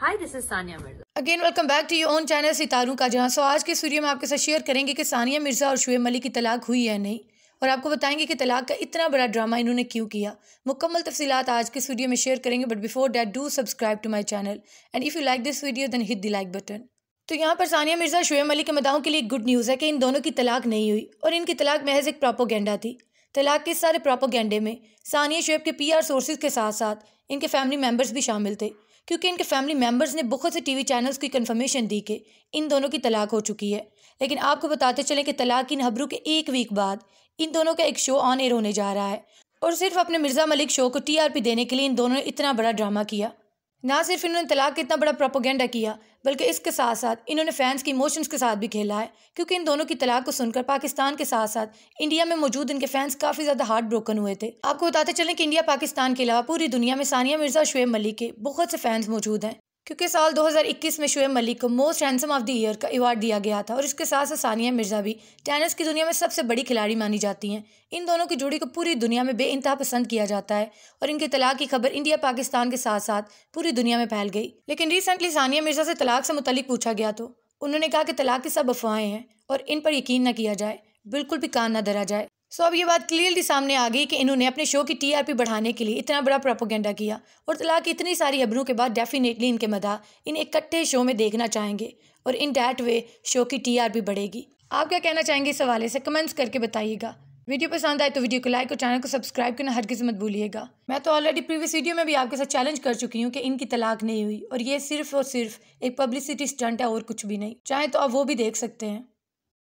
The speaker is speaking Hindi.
hi this is Sania Mirza again welcome back to your own channel सितारों का जहां सो आज के सूर्य में आपके साथ शेयर करेंगे कि सानिया मिर्जा और शुएब मलिक की तलाक हुई है नहीं और आपको बताएंगे कि तलाक का इतना बड़ा ड्रामा इन्होंने क्यों किया मुकम्मल तफसीत आज के सूर्य में शेयर करेंगे but before that do subscribe to my channel and if you like this video then hit the like button तो यहाँ पर सानिया मिर्ज़ा शुएब मलिक के मदाओं के लिए गुड न्यूज़ है कि इन दोनों की तलाक नहीं हुई और इनकी तलाक महज एक प्रोपोगेंडा थी तलाक के सारे प्रोपोगेंडे में सानिया शुएब के पीआर सोर्सेज के साथ साथ इनके फैमिली मेम्बर्स भी शामिल थे क्योंकि इनके फैमिली मेम्बर्स ने बहुत से टीवी चैनल्स की कन्फर्मेशन दी कि इन दोनों की तलाक हो चुकी है लेकिन आपको बताते चलें कि तलाक की खबरों के एक वीक बाद इन दोनों का एक शो ऑन एयर होने जा रहा है और सिर्फ अपने मिर्ज़ा मलिक शो को टीआरपी देने के लिए इन दोनों ने इतना बड़ा ड्रामा किया ना सिर्फ इन्होंने तलाक का इतना बड़ा प्रोपोगेंडा किया बल्कि इसके साथ साथ इन्होंने फैंस की इमोशंस के साथ भी खेला है क्योंकि इन दोनों की तलाक को सुनकर पाकिस्तान के साथ साथ इंडिया में मौजूद इनके फैंस काफ़ी ज़्यादा हार्ट ब्रोकन हुए थे आपको बताते चलें कि इंडिया पाकिस्तान के अलावा पूरी दुनिया में सानिया मिर्ज़ा शुएब मलिक के बहुत से फैंस मौजूद हैं क्योंकि साल 2021 में शुएब मलिक को most handsome of the year का अवार्ड दिया गया था और इसके साथ साथ सानिया मिर्जा भी टेनिस की दुनिया में सबसे बड़ी खिलाड़ी मानी जाती हैं इन दोनों की जोड़ी को पूरी दुनिया में बेानतहा पसंद किया जाता है और इनके तलाक की खबर इंडिया पाकिस्तान के साथ साथ पूरी दुनिया में फैल गई लेकिन रिसेंटली सानिया मिर्जा से तलाक से मुतलिक पूछा गया तो उन्होंने कहा कि तलाक की सब अफवाहें हैं और इन पर यकीन न किया जाए बिल्कुल भी कान न धरा जाए सो अब ये बात क्लियरली सामने आ गई कि इन्होंने अपने शो की टीआरपी बढ़ाने के लिए इतना बड़ा प्रोपोगेंडा किया और तलाक इतनी सारी अबरों के बाद डेफिनेटली इनके मदा इन इकट्ठे शो में देखना चाहेंगे और इन डैट वे शो की टीआरपी बढ़ेगी आप क्या कहना चाहेंगे इस हवाले से कमेंट्स करके बताइएगा वीडियो पसंद आए तो वीडियो को लाइक और चैनल को सब्सक्राइब करना हर किसी मत भूलिएगा मैं तो ऑलरेडी प्रीवियस वीडियो में भी आपके साथ चैलेंज कर चुकी हूँ कि इनकी तलाक नहीं हुई और ये सिर्फ और सिर्फ एक पब्लिसिटी स्टंट है और कुछ भी नहीं चाहे तो आप वो भी देख सकते हैं